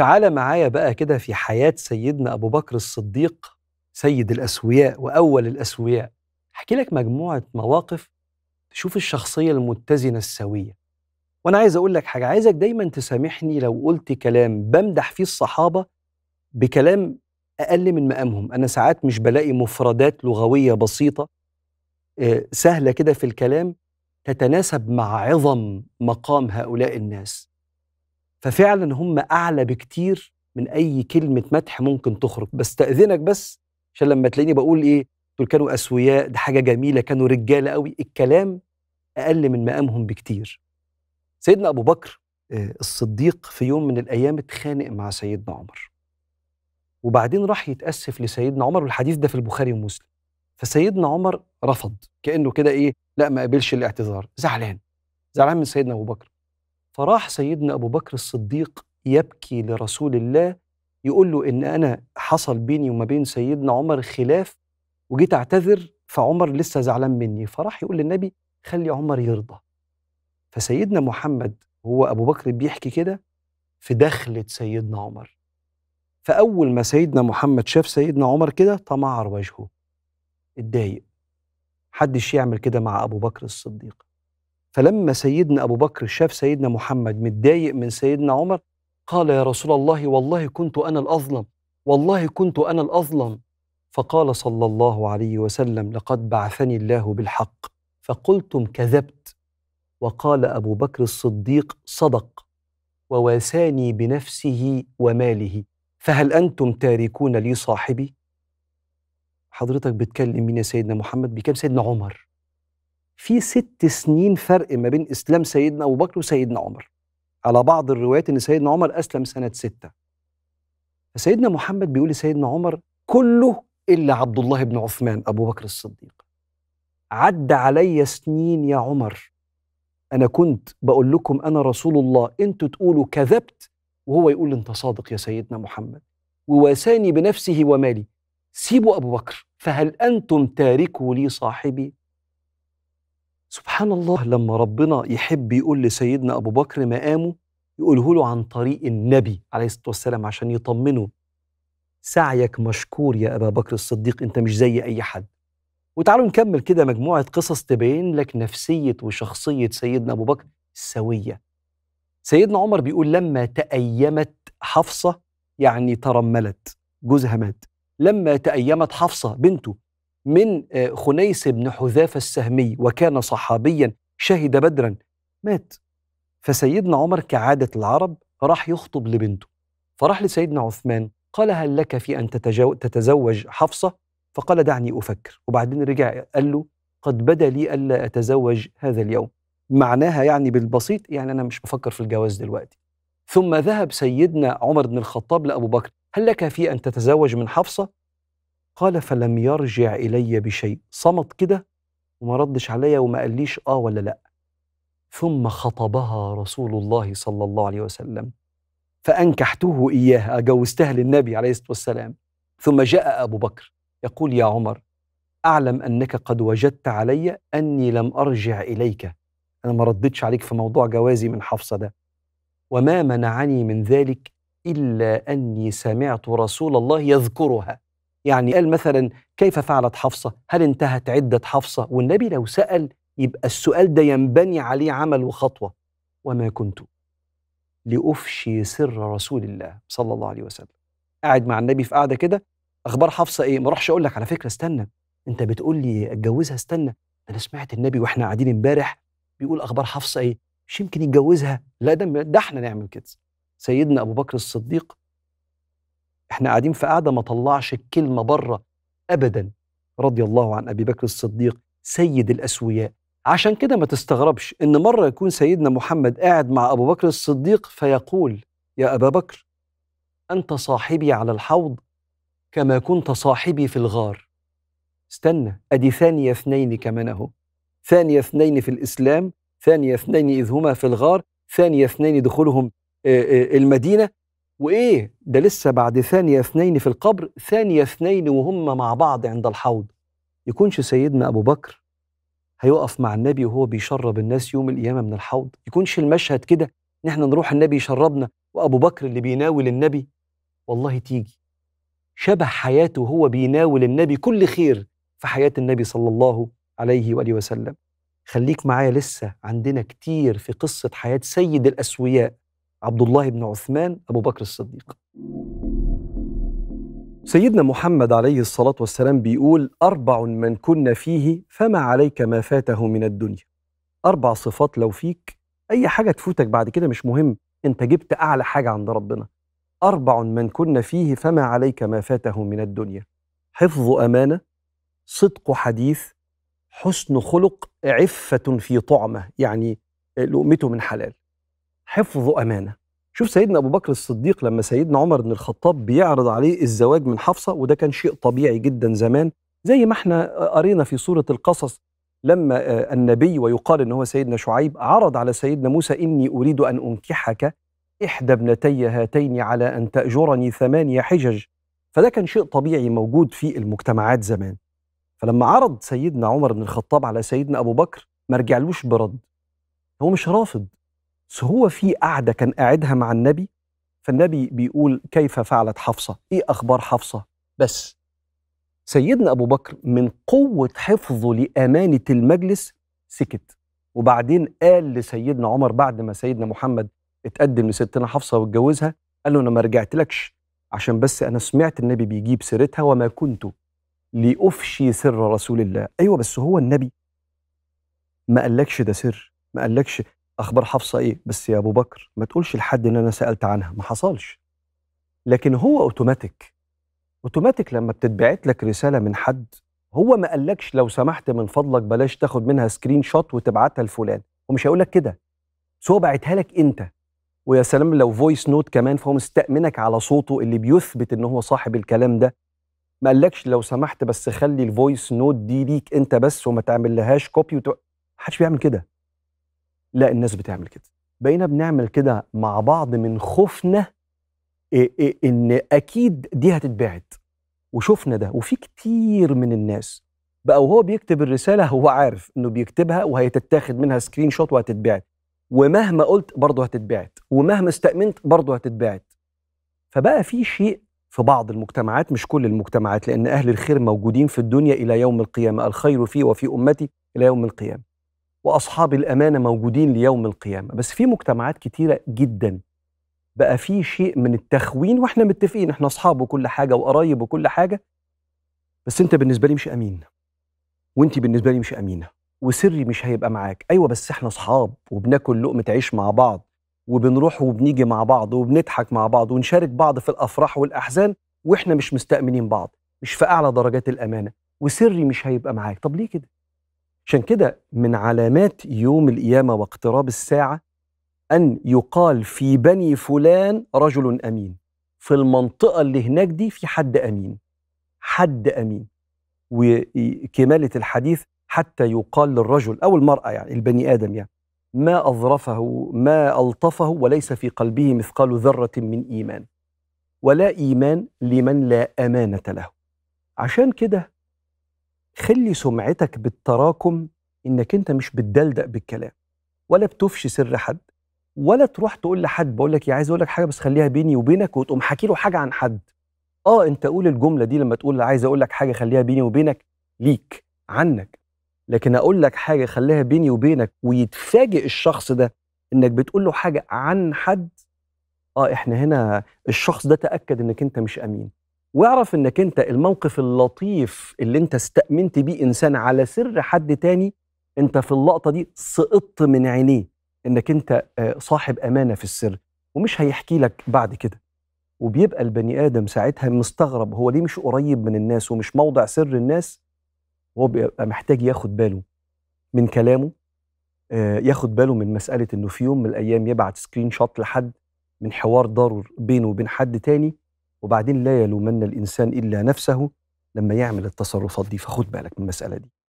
تعالى معايا بقى كده في حياة سيدنا أبو بكر الصديق سيد الأسوياء وأول الأسوياء احكي لك مجموعة مواقف تشوف الشخصية المتزنة السوية وأنا عايز أقول لك حاجة عايزك دايما تسامحني لو قلت كلام بمدح فيه الصحابة بكلام أقل من مقامهم أنا ساعات مش بلاقي مفردات لغوية بسيطة آه، سهلة كده في الكلام تتناسب مع عظم مقام هؤلاء الناس ففعلا هم اعلى بكتير من اي كلمه مدح ممكن تخرج بستاذنك بس عشان لما تلاقيني بقول ايه دول كانوا اسوياء ده حاجه جميله كانوا رجاله قوي الكلام اقل من مقامهم بكتير سيدنا ابو بكر آه، الصديق في يوم من الايام اتخانق مع سيدنا عمر وبعدين راح يتاسف لسيدنا عمر والحديث ده في البخاري ومسلم فسيدنا عمر رفض كانه كده ايه لا ما قبلش الاعتذار زعلان زعلان من سيدنا ابو بكر فراح سيدنا أبو بكر الصديق يبكي لرسول الله يقول له إن أنا حصل بيني وما بين سيدنا عمر خلاف وجيت أعتذر فعمر لسه زعلان مني فراح يقول للنبي خلي عمر يرضى فسيدنا محمد هو أبو بكر بيحكي كده في دخلة سيدنا عمر فأول ما سيدنا محمد شاف سيدنا عمر كده تمعر وجهه اتضايق محدش يعمل كده مع أبو بكر الصديق فلما سيدنا أبو بكر شاف سيدنا محمد متضايق من سيدنا عمر قال يا رسول الله والله كنت أنا الأظلم والله كنت أنا الأظلم فقال صلى الله عليه وسلم لقد بعثني الله بالحق فقلتم كذبت وقال أبو بكر الصديق صدق وواساني بنفسه وماله فهل أنتم تاركون لي صاحبي؟ حضرتك بتكلم مين يا سيدنا محمد بكم سيدنا عمر في ست سنين فرق ما بين اسلام سيدنا ابو بكر وسيدنا عمر على بعض الروايات ان سيدنا عمر اسلم سنه سته فسيدنا محمد بيقول لسيدنا عمر كله الا عبد الله بن عثمان ابو بكر الصديق عد علي سنين يا عمر انا كنت بقول لكم انا رسول الله انتوا تقولوا كذبت وهو يقول انت صادق يا سيدنا محمد وواساني بنفسه ومالي سيبوا ابو بكر فهل انتم تاركوا لي صاحبي سبحان الله لما ربنا يحب يقول لسيدنا أبو بكر مقامه يقوله له عن طريق النبي عليه الصلاة والسلام عشان يطمنه سعيك مشكور يا أبا بكر الصديق أنت مش زي أي حد وتعالوا نكمل كده مجموعة قصص تبين لك نفسية وشخصية سيدنا أبو بكر السوية سيدنا عمر بيقول لما تأيمت حفصة يعني ترملت جوزها مات لما تأيمت حفصة بنته من آه، خنيس بن حذافة السهمي وكان صحابيا شهد بدرا مات فسيدنا عمر كعادة العرب راح يخطب لبنته فراح لسيدنا عثمان قال هل لك في أن تتزوج حفصة فقال دعني أفكر وبعدين رجع قال له قد بدا لي ألا أتزوج هذا اليوم معناها يعني بالبسيط يعني أنا مش بفكر في الجواز دلوقتي ثم ذهب سيدنا عمر بن الخطاب لأبو بكر هل لك في أن تتزوج من حفصة قال فلم يرجع إلي بشيء صمت كده وما ردش عليا وما قاليش آه ولا لأ ثم خطبها رسول الله صلى الله عليه وسلم فأنكحته إياها جوزتها للنبي عليه الصلاة والسلام ثم جاء أبو بكر يقول يا عمر أعلم أنك قد وجدت علي أني لم أرجع إليك أنا ما ردتش عليك في موضوع جوازي من حفصة ده وما منعني من ذلك إلا أني سمعت رسول الله يذكرها يعني قال مثلا كيف فعلت حفصة هل انتهت عدة حفصة والنبي لو سأل يبقى السؤال ده ينبني عليه عمل وخطوة وما كنت لأفشي سر رسول الله صلى الله عليه وسلم قاعد مع النبي في قاعدة كده أخبار حفصة إيه ما اروحش أقول لك على فكرة استنى أنت بتقول لي أتجوزها استنى أنا سمعت النبي وإحنا قاعدين امبارح بيقول أخبار حفصة إيه مش يمكن يتجوزها لا ده إحنا نعمل كده سيدنا أبو بكر الصديق احنا قاعدين في قاعده ما طلعش الكلمه بره ابدا رضي الله عن ابي بكر الصديق سيد الاسوياء عشان كده ما تستغربش ان مره يكون سيدنا محمد قاعد مع ابو بكر الصديق فيقول يا ابا بكر انت صاحبي على الحوض كما كنت صاحبي في الغار استنى ادي ثانيه اثنين كمان اهو ثانيه اثنين في الاسلام ثانيه اثنين اذ هما في الغار ثانيه اثنين دخولهم المدينه وايه ده لسه بعد ثانيه اثنين في القبر ثانيه اثنين وهم مع بعض عند الحوض يكونش سيدنا ابو بكر هيقف مع النبي وهو بيشرب الناس يوم القيامه من الحوض يكونش المشهد كده ان احنا نروح النبي يشربنا وابو بكر اللي بيناول النبي والله تيجي شبه حياته وهو بيناول النبي كل خير في حياه النبي صلى الله عليه واله وسلم خليك معايا لسه عندنا كتير في قصه حياه سيد الاسوياء عبد الله بن عثمان أبو بكر الصديق سيدنا محمد عليه الصلاة والسلام بيقول أربع من كنا فيه فما عليك ما فاته من الدنيا أربع صفات لو فيك أي حاجة تفوتك بعد كده مش مهم أنت جبت أعلى حاجة عند ربنا أربع من كنا فيه فما عليك ما فاته من الدنيا حفظ أمانة صدق حديث حسن خلق عفة في طعمة يعني لقمته من حلال حفظ امانه شوف سيدنا ابو بكر الصديق لما سيدنا عمر بن الخطاب بيعرض عليه الزواج من حفصه وده كان شيء طبيعي جدا زمان زي ما احنا قرينا في سوره القصص لما آه، النبي ويقال ان هو سيدنا شعيب عرض على سيدنا موسى اني اريد ان انكحك احدى ابنتي هاتين على ان تاجرني ثمانيه حجج فده كان شيء طبيعي موجود في المجتمعات زمان فلما عرض سيدنا عمر بن الخطاب على سيدنا ابو بكر ما رجعلوش برد هو مش رافض بس هو في قعدة كان قاعدها مع النبي فالنبي بيقول كيف فعلت حفصة إيه أخبار حفصة بس سيدنا أبو بكر من قوة حفظه لأمانة المجلس سكت وبعدين قال لسيدنا عمر بعد ما سيدنا محمد اتقدم لستنا حفصة واتجوزها قال له أنا ما رجعتلكش عشان بس أنا سمعت النبي بيجيب سيرتها وما كنت لأفشي سر رسول الله أيوة بس هو النبي ما قالكش ده سر ما قالكش اخبار حفصه ايه بس يا ابو بكر ما تقولش لحد ان انا سالت عنها ما حصلش لكن هو اوتوماتيك اوتوماتيك لما بتتبعت لك رساله من حد هو ما قالكش لو سمحت من فضلك بلاش تاخد منها سكرين شوت وتبعتها لفلان ومش هيقول لك كده بس هو باعتها لك انت ويا سلام لو فويس نوت كمان فهو مستأمنك على صوته اللي بيثبت ان هو صاحب الكلام ده ما قالكش لو سمحت بس خلي الفويس نوت دي ليك انت بس وما تعمل لهاش كوبي وتو... حدش بيعمل كده لا الناس بتعمل كده بقينا بنعمل كده مع بعض من خوفنا إيه إيه ان اكيد دي هتتبعد وشفنا ده وفي كتير من الناس بقى وهو بيكتب الرساله هو عارف انه بيكتبها وهيتتاخد منها سكرين شوت وهتتبعت ومهما قلت برضه هتتبعت ومهما استأمنت برضه هتتبعت فبقى في شيء في بعض المجتمعات مش كل المجتمعات لأن أهل الخير موجودين في الدنيا إلى يوم القيامة الخير فيه وفي أمتي إلى يوم القيامة واصحاب الامانه موجودين ليوم القيامه بس في مجتمعات كتيره جدا بقى في شيء من التخوين واحنا متفقين احنا اصحاب وكل حاجه وقرايب وكل حاجه بس انت بالنسبه لي مش امين وانت بالنسبه لي مش امينه وسري مش هيبقى معاك ايوه بس احنا اصحاب وبناكل لقمه عيش مع بعض وبنروح وبنيجي مع بعض وبنضحك مع بعض ونشارك بعض في الافراح والاحزان واحنا مش مستامنين بعض مش في اعلى درجات الامانه وسري مش هيبقى معاك طب ليه كده عشان كده من علامات يوم القيامة واقتراب الساعة أن يقال في بني فلان رجل أمين في المنطقة اللي هناك دي في حد أمين حد أمين وكمالة الحديث حتى يقال للرجل أو المرأة يعني البني آدم يعني ما أظرفه ما ألطفه وليس في قلبه مثقال ذرة من إيمان ولا إيمان لمن لا أمانة له عشان كده خلي سمعتك بالتراكم انك انت مش بتدلدق بالكلام ولا بتفشي سر حد ولا تروح تقول لحد بقول لك يا إيه، عايز اقول لك حاجه بس خليها بيني وبينك وتقوم حكي له حاجه عن حد اه انت قول الجمله دي لما تقول عايز اقول لك حاجه خليها بيني وبينك ليك عنك لكن اقول لك حاجه خليها بيني وبينك ويتفاجئ الشخص ده انك بتقول له حاجه عن حد اه احنا هنا الشخص ده تاكد انك انت مش امين واعرف انك انت الموقف اللطيف اللي انت استأمنت بيه انسان على سر حد تاني انت في اللقطه دي سقطت من عينيه انك انت آه، صاحب امانه في السر ومش هيحكي لك بعد كده وبيبقى البني ادم ساعتها مستغرب هو ليه مش قريب من الناس ومش موضع سر الناس هو بيبقى محتاج ياخد باله من كلامه آه، ياخد باله من مساله انه في يوم من الايام يبعت سكرين شوت لحد من حوار ضرر بينه وبين حد تاني وبعدين لا يلومن الإنسان إلا نفسه لما يعمل التصرفات دي فخد بالك من المسألة دي